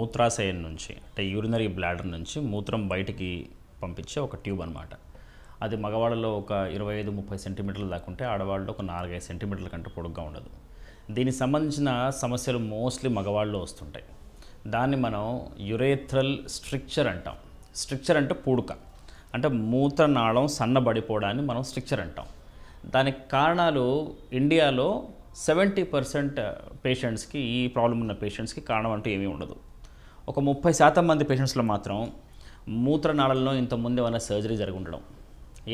మూత్రాశయం నుంచి అంటే urinary bladder నుంచి మూత్రం బయటికి పంపించే ఒక ట్యూబ్ అనమాట అది మగవాళ్ళలో ఒక ఇరవై ఐదు ముప్పై సెంటీమీటర్లు దాకా ఉంటే ఆడవాళ్ళలో ఒక నాలుగైదు సెంటీమీటర్ల కంటే పొడుగ్గా ఉండదు దీనికి సంబంధించిన సమస్యలు మోస్ట్లీ మగవాళ్ళలో వస్తుంటాయి దాన్ని మనం యురేథ్రల్ స్ట్రిక్చర్ అంటాం స్ట్రిక్చర్ అంటే పూడుక అంటే మూత్రనాళం సన్నబడిపోవడాన్ని మనం స్ట్రిక్చర్ అంటాం దానికి కారణాలు ఇండియాలో సెవెంటీ పర్సెంట్ పేషెంట్స్కి ఈ ప్రాబ్లం ఉన్న పేషెంట్స్కి కారణం అంటూ ఏమీ ఉండదు ఒక ముప్పై శాతం మంది పేషెంట్స్లో మాత్రం మూత్రనాళంలో ఇంతకుముందు ఏమైనా సర్జరీ జరిగి ఉండడం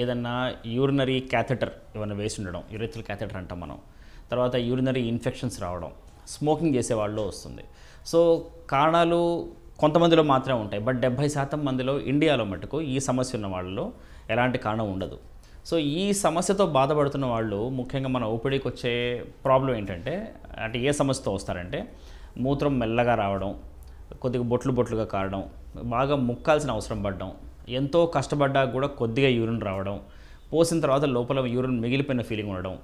ఏదన్నా యూరినరీ క్యాథెటర్ ఏమైనా వేసి ఉండడం యూరిథల్ క్యాథెటర్ అంటాం మనం తర్వాత యూరినరీ ఇన్ఫెక్షన్స్ రావడం స్మోకింగ్ చేసేవాళ్ళు వస్తుంది సో కారణాలు కొంతమందిలో మాత్రమే ఉంటాయి బట్ డెబ్భై శాతం మందిలో ఇండియాలో మటుకు ఈ సమస్య ఉన్న వాళ్ళలో ఎలాంటి కారణం ఉండదు సో ఈ సమస్యతో బాధపడుతున్న వాళ్ళు ముఖ్యంగా మన ఊపిడికి వచ్చే ప్రాబ్లం ఏంటంటే అంటే ఏ సమస్యతో వస్తారంటే మూత్రం మెల్లగా రావడం కొద్దిగా బొట్లు బొట్లుగా కారడం బాగా ముక్కాల్సిన అవసరం పడడం ఎంతో కష్టపడ్డా కూడా కొద్దిగా యూరిన్ రావడం పోసిన తర్వాత లోపల యూరిన్ మిగిలిపోయిన ఫీలింగ్ ఉండడం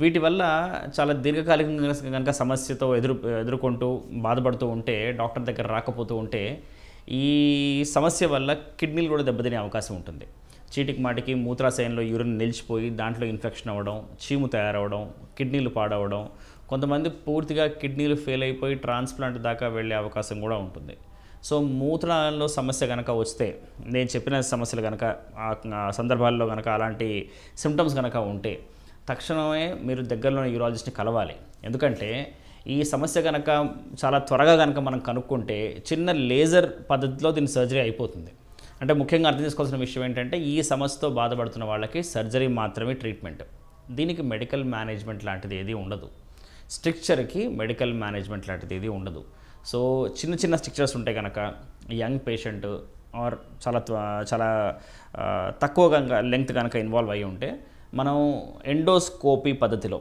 వీటి వల్ల చాలా దీర్ఘకాలికంగా కనుక సమస్యతో ఎదురు ఎదుర్కొంటూ బాధపడుతూ ఉంటే డాక్టర్ దగ్గర రాకపోతూ ఉంటే ఈ సమస్య వల్ల కిడ్నీలు కూడా దెబ్బతినే అవకాశం ఉంటుంది చీటికి మాటికి మూత్రాశయంలో యూరిన్ నిలిచిపోయి దాంట్లో ఇన్ఫెక్షన్ అవ్వడం చీము తయారవడం కిడ్నీలు పాడవడం కొంతమంది పూర్తిగా కిడ్నీలు ఫెయిల్ అయిపోయి ట్రాన్స్ప్లాంట్ దాకా వెళ్ళే అవకాశం కూడా ఉంటుంది సో మూత్రాలలో సమస్య కనుక వస్తే నేను చెప్పిన సమస్యలు కనుక సందర్భాల్లో కనుక అలాంటి సిమ్టమ్స్ కనుక ఉంటే తక్షణమే మీరు దగ్గరలోని యూరాలజిస్ట్ని కలవాలి ఎందుకంటే ఈ సమస్య కనుక చాలా త్వరగా కనుక మనం కనుక్కుంటే చిన్న లేజర్ పద్ధతిలో దీని సర్జరీ అయిపోతుంది అంటే ముఖ్యంగా అర్థం చేసుకోవాల్సిన విషయం ఏంటంటే ఈ సమస్యతో బాధపడుతున్న వాళ్ళకి సర్జరీ మాత్రమే ట్రీట్మెంట్ దీనికి మెడికల్ మేనేజ్మెంట్ లాంటిది ఏది ఉండదు స్ట్రిక్చర్కి మెడికల్ మేనేజ్మెంట్ లాంటిది ఏది ఉండదు సో చిన్న చిన్న స్ట్రిక్చర్స్ ఉంటే కనుక యంగ్ పేషెంట్ ఆర్ చాలా చాలా తక్కువ కనుక లెంగ్త్ కనుక ఇన్వాల్వ్ అయ్యి ఉంటే మనం ఎండోస్కోపీ పద్ధతిలో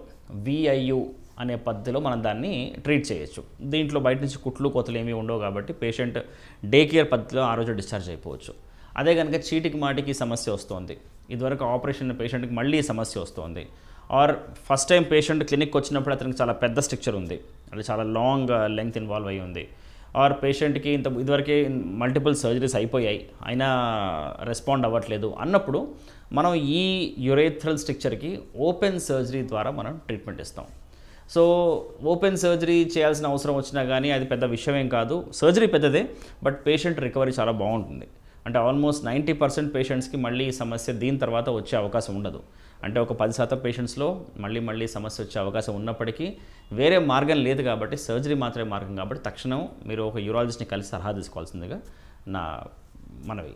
విఐయు అనే పద్ధతిలో మనం దాన్ని ట్రీట్ చేయొచ్చు దీంట్లో బయట నుంచి కుట్లు కోతలు ఏమీ ఉండవు కాబట్టి పేషెంట్ డే కేర్ పద్ధతిలో ఆ రోజు డిశ్చార్జ్ అయిపోవచ్చు అదే కనుక చీటికి మాటికి సమస్య వస్తుంది ఇదివరకు ఆపరేషన్ పేషెంట్కి మళ్ళీ సమస్య వస్తుంది or first time patient clinic వచ్చినప్పుడు అతనికి చాలా పెద్ద స్ట్రక్చర్ ఉంది అది చాలా లాంగ్ లెంగ్త్ ఇన్వాల్వ్ అయ్యి ఉంది ఆర్ పేషెంట్కి ఇంత ఇదివరకే మల్టిపుల్ సర్జరీస్ అయిపోయాయి అయినా రెస్పాండ్ అవ్వట్లేదు అన్నప్పుడు మనం ఈ యురేథ్రల్ స్ట్రక్చర్కి ఓపెన్ సర్జరీ ద్వారా మనం ట్రీట్మెంట్ ఇస్తాం సో ఓపెన్ సర్జరీ చేయాల్సిన అవసరం వచ్చినా కానీ అది పెద్ద విషయం ఏం కాదు సర్జరీ పెద్దదే బట్ పేషెంట్ రికవరీ చాలా బాగుంటుంది అంటే ఆల్మోస్ట్ నైంటీ పర్సెంట్ పేషెంట్స్కి మళ్ళీ ఈ సమస్య దీని తర్వాత వచ్చే అవకాశం ఉండదు అంటే ఒక పది శాతం పేషెంట్స్లో మళ్ళీ మళ్ళీ సమస్య వచ్చే అవకాశం ఉన్నప్పటికీ వేరే మార్గం లేదు కాబట్టి సర్జరీ మాత్రమే మార్గం కాబట్టి తక్షణం మీరు ఒక యూరాలజిస్ట్ని కలిసి సలహా తీసుకోవాల్సిందిగా నా మనవి